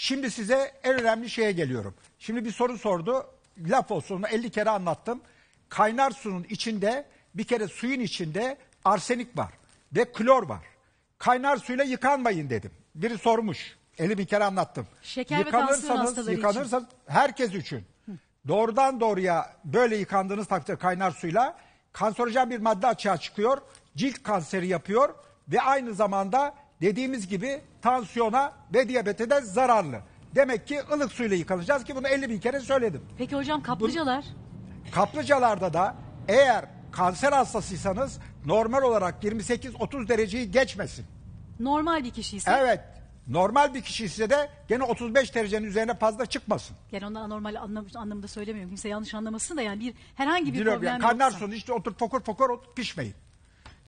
Şimdi size en önemli şeye geliyorum. Şimdi bir soru sordu. Laf olsun 50 kere anlattım. Kaynar suyun içinde bir kere suyun içinde arsenik var ve klor var. Kaynar suyla yıkanmayın dedim. Biri sormuş. 50 bir kere anlattım. Şeker ve kanser yıkanırsanız, hastaları yıkanırsanız herkes için. Doğrudan doğruya böyle yıkandığınız takdirde kaynar suyla kanserojen bir madde açığa çıkıyor. Cilt kanseri yapıyor ve aynı zamanda Dediğimiz gibi tansiyona ve diyabete de zararlı. Demek ki ılık suyla yıkanacağız ki bunu 50 bin kere söyledim. Peki hocam kaplıcalar? kaplıcalarda da eğer kanser hastasıysanız normal olarak 28-30 dereceyi geçmesin. Normal bir kişiyse? Evet. Normal bir kişi ise de gene 35 derecenin üzerine fazla çıkmasın. Yani onu anormal anlam anlamında söylemiyorum. Kimse yanlış anlamasın da yani bir herhangi bir Biliyorum problem yani, yoksa. Kaynar suyun işte otur fokur fokur pişmeyin.